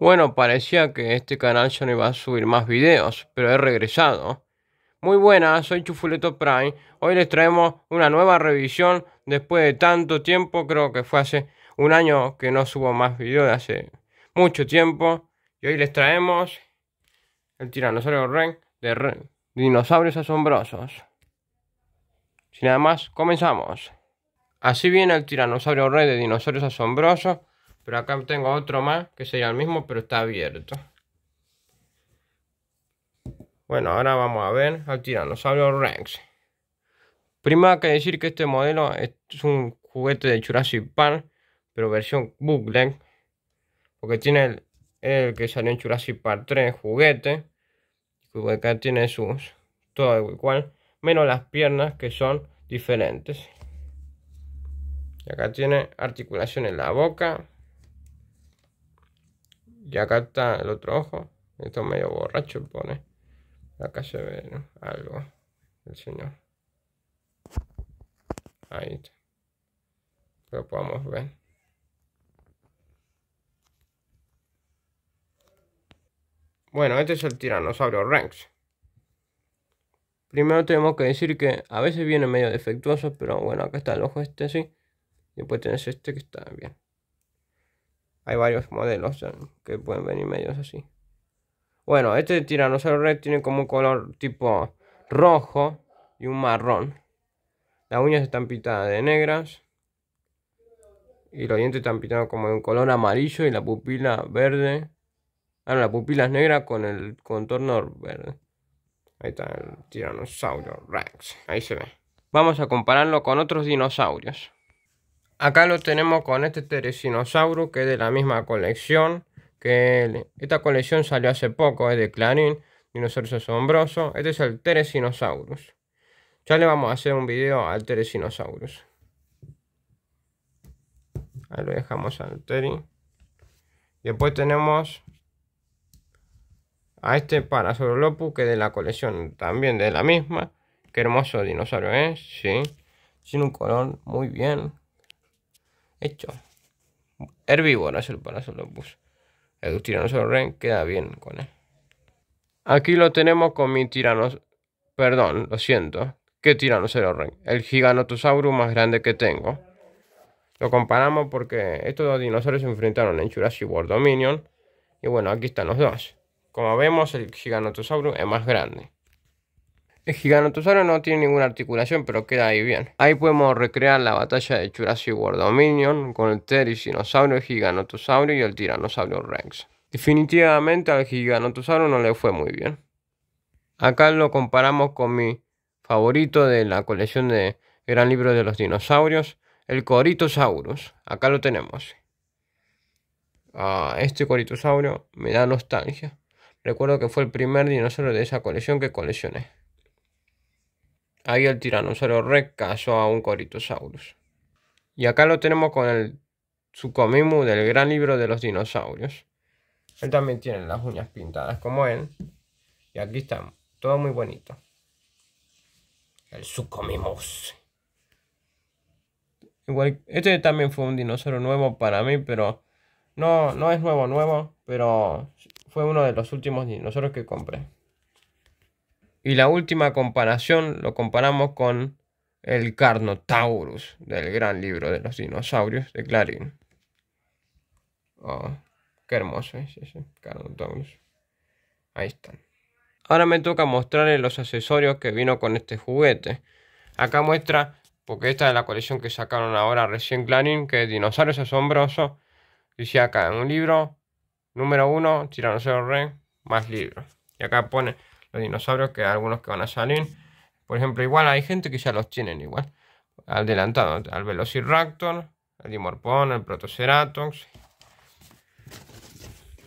Bueno, parecía que este canal ya no iba a subir más videos, pero he regresado. Muy buenas, soy Chufuleto Prime. Hoy les traemos una nueva revisión después de tanto tiempo, creo que fue hace un año que no subo más videos de hace mucho tiempo. Y hoy les traemos el tiranosaurio Ren de Dinosaurios Asombrosos. Sin nada más, comenzamos. Así viene el tiranosaurio rey de Dinosaurios Asombrosos pero acá tengo otro más, que sería el mismo, pero está abierto. Bueno, ahora vamos a ver al tiranosaurio Rex. Primero hay que decir que este modelo es un juguete de Jurassic Par pero versión bootleg. Porque tiene el, que salió en Jurassic Par 3, juguete. Y acá tiene sus, todo igual, menos las piernas que son diferentes. Y acá tiene articulación en la boca, y acá está el otro ojo. Esto es medio borracho, pone. Acá se ve algo el señor. Ahí está. Lo podemos ver. Bueno, este es el tiranosaurio Ranks Primero tenemos que decir que a veces viene medio defectuoso, pero bueno, acá está el ojo este, sí. Después tenés este que está bien. Hay varios modelos que pueden venir medios así. Bueno, este tiranosaurio rex tiene como un color tipo rojo y un marrón. Las uñas están pintadas de negras. Y los dientes están pintados como de un color amarillo y la pupila verde. Ah, no, la pupila es negra con el contorno verde. Ahí está el tiranosaurio Rex. Ahí se ve. Vamos a compararlo con otros dinosaurios. Acá lo tenemos con este Teresinosaurus que es de la misma colección. que Esta colección salió hace poco, es de Clarín, Dinosaurios Asombroso. Este es el Teresinosaurus. Ya le vamos a hacer un video al Teresinosaurus. Ahí lo dejamos al Teri. Después tenemos a este Parasaurolopus que es de la colección también de la misma. Qué hermoso dinosaurio es, ¿eh? sí. Tiene un color muy bien. Hecho. Herbívoro es el Parasolopus. El tiranosaurio Ren queda bien con él. Aquí lo tenemos con mi tiranos... Perdón, lo siento. ¿Qué tiranosaurio Ren? El giganotosaurus más grande que tengo. Lo comparamos porque estos dos dinosaurios se enfrentaron en Jurassic World Dominion. Y bueno, aquí están los dos. Como vemos, el giganotosaurus es más grande. El giganotosaurio no tiene ninguna articulación, pero queda ahí bien. Ahí podemos recrear la batalla de Jurassic World Dominion con el Tericinosaurio, el Giganotosaurio y el Tiranosaurio Rex. Definitivamente al Giganotosaurio no le fue muy bien. Acá lo comparamos con mi favorito de la colección de Gran Libro de los Dinosaurios, el Coritosaurus. Acá lo tenemos. Ah, este Coritosaurio me da nostalgia. Recuerdo que fue el primer dinosaurio de esa colección que coleccioné. Ahí el tiranosaurio rex a un coritosaurus. Y acá lo tenemos con el Tsukomimu del gran libro de los dinosaurios. Él también tiene las uñas pintadas como él. Y aquí está, todo muy bonito. El Tsukomimus. Igual, este también fue un dinosaurio nuevo para mí, pero no, no es nuevo nuevo, pero fue uno de los últimos dinosaurios que compré. Y la última comparación lo comparamos con el Carnotaurus del gran libro de los dinosaurios de Clarín. Oh, qué hermoso es ese Carnotaurus. Ahí están. Ahora me toca mostrarles los accesorios que vino con este juguete. Acá muestra, porque esta es la colección que sacaron ahora recién Clarín, que es Dinosaurios Asombrosos. Dice acá, en un libro, número uno, Tiranosaurio Rey, más libros. Y acá pone dinosaurios que algunos que van a salir. Por ejemplo, igual hay gente que ya los tienen igual. Adelantado al Velociraptor, al Dimorphodon al Protoceratops.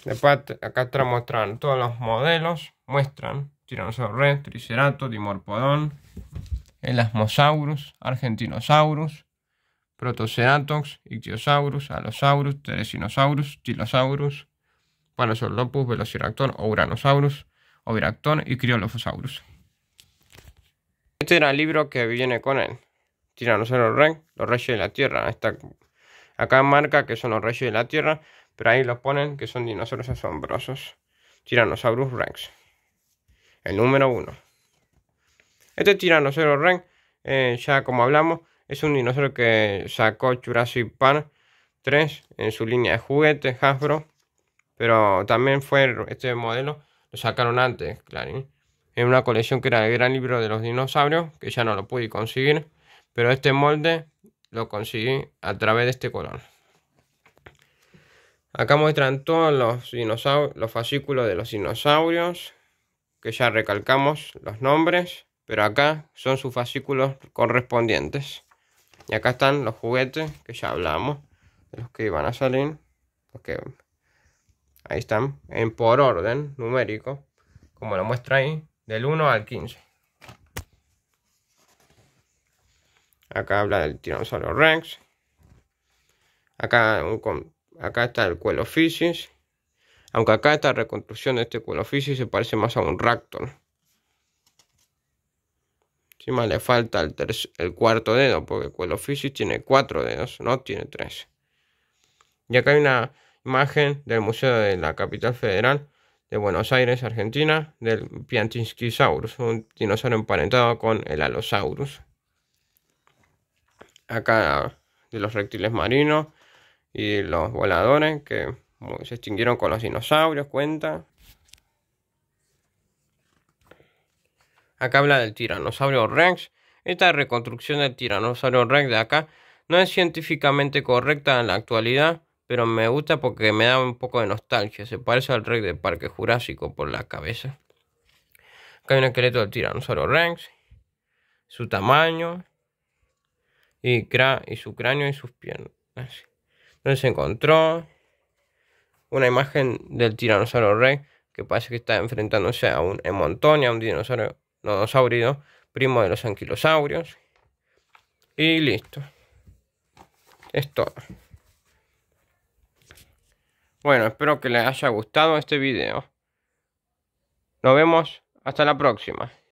Después acá te muestran todos los modelos. Muestran tiranosaurus, Rex, Triceratops, Dimorpodon, Elasmosaurus, Argentinosaurus, Protoceratops, Ictiosaurus, Alosaurus, Teresinosaurus, Tilosaurus, Panosolopus, Velociraptor o Uranosaurus, Oviraptor y Cryolophosaurus. Este era el libro que viene con él. Tiranosaurus Rex, los reyes de la tierra. acá marca que son los reyes de la tierra, pero ahí los ponen que son dinosaurios asombrosos. Tiranosaurus Rex. El número uno. Este Tiranosaurus Rex, eh, ya como hablamos, es un dinosaurio que sacó Jurassic Park 3 en su línea de juguetes Hasbro. Pero también fue este modelo lo sacaron antes, claro, En una colección que era el gran libro de los dinosaurios, que ya no lo pude conseguir, pero este molde lo conseguí a través de este color. Acá muestran todos los, los fascículos de los dinosaurios, que ya recalcamos los nombres, pero acá son sus fascículos correspondientes. Y acá están los juguetes que ya hablamos, de los que iban a salir. porque... Ahí están, en por orden numérico, como lo muestra ahí, del 1 al 15. Acá habla del Tiranosaurio Rex. Acá, acá está el cuello Aunque acá esta reconstrucción de este cuello se parece más a un Raptor. Encima le falta el, el cuarto dedo, porque el cuello tiene cuatro dedos, no tiene tres. Y acá hay una Imagen del Museo de la Capital Federal de Buenos Aires, Argentina, del Piantinskisaurus, un dinosaurio emparentado con el Allosaurus. Acá de los reptiles marinos y los voladores que se extinguieron con los dinosaurios, cuenta. Acá habla del tiranosaurio Rex. Esta reconstrucción del tiranosaurio Rex de acá no es científicamente correcta en la actualidad, pero me gusta porque me da un poco de nostalgia. Se parece al rey del parque jurásico por la cabeza. Acá hay un esqueleto del tiranosaurio Rex, su tamaño, y, y su cráneo y sus piernas. donde se encontró una imagen del tiranosaurio Rex que parece que está enfrentándose a un montón un dinosaurio nodosaurio primo de los anquilosaurios. Y listo. esto bueno, espero que les haya gustado este video. Nos vemos hasta la próxima.